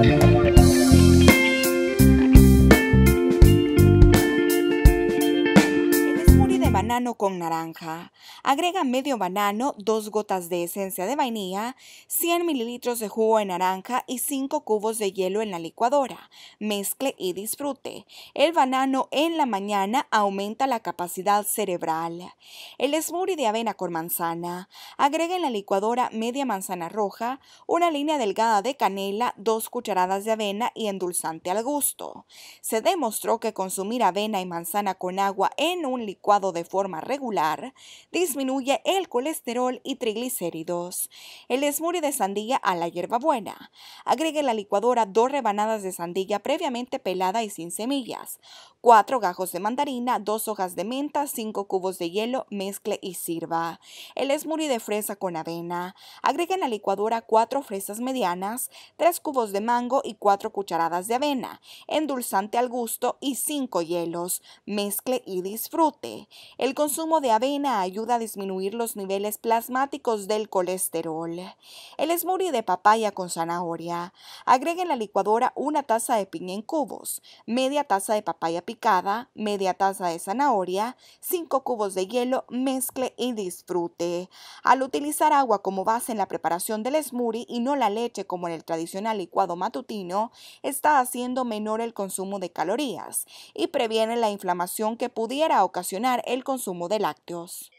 Thank you. banano con naranja. Agrega medio banano, dos gotas de esencia de vainilla, 100 mililitros de jugo de naranja y 5 cubos de hielo en la licuadora. Mezcle y disfrute. El banano en la mañana aumenta la capacidad cerebral. El smoothie de avena con manzana. Agrega en la licuadora media manzana roja, una línea delgada de canela, dos cucharadas de avena y endulzante al gusto. Se demostró que consumir avena y manzana con agua en un licuado de forma regular, disminuye el colesterol y triglicéridos. El esmuri de sandía a la hierbabuena. Agregue en la licuadora dos rebanadas de sandía previamente pelada y sin semillas, cuatro gajos de mandarina, dos hojas de menta, cinco cubos de hielo, mezcle y sirva. El esmuri de fresa con avena. Agregue en la licuadora cuatro fresas medianas, tres cubos de mango y cuatro cucharadas de avena, endulzante al gusto y cinco hielos. Mezcle y disfrute. El consumo de avena ayuda a disminuir los niveles plasmáticos del colesterol. El smoothie de papaya con zanahoria. Agregue en la licuadora una taza de piña en cubos, media taza de papaya picada, media taza de zanahoria, cinco cubos de hielo, mezcle y disfrute. Al utilizar agua como base en la preparación del smoothie y no la leche como en el tradicional licuado matutino, está haciendo menor el consumo de calorías y previene la inflamación que pudiera ocasionar el consumo de lácteos.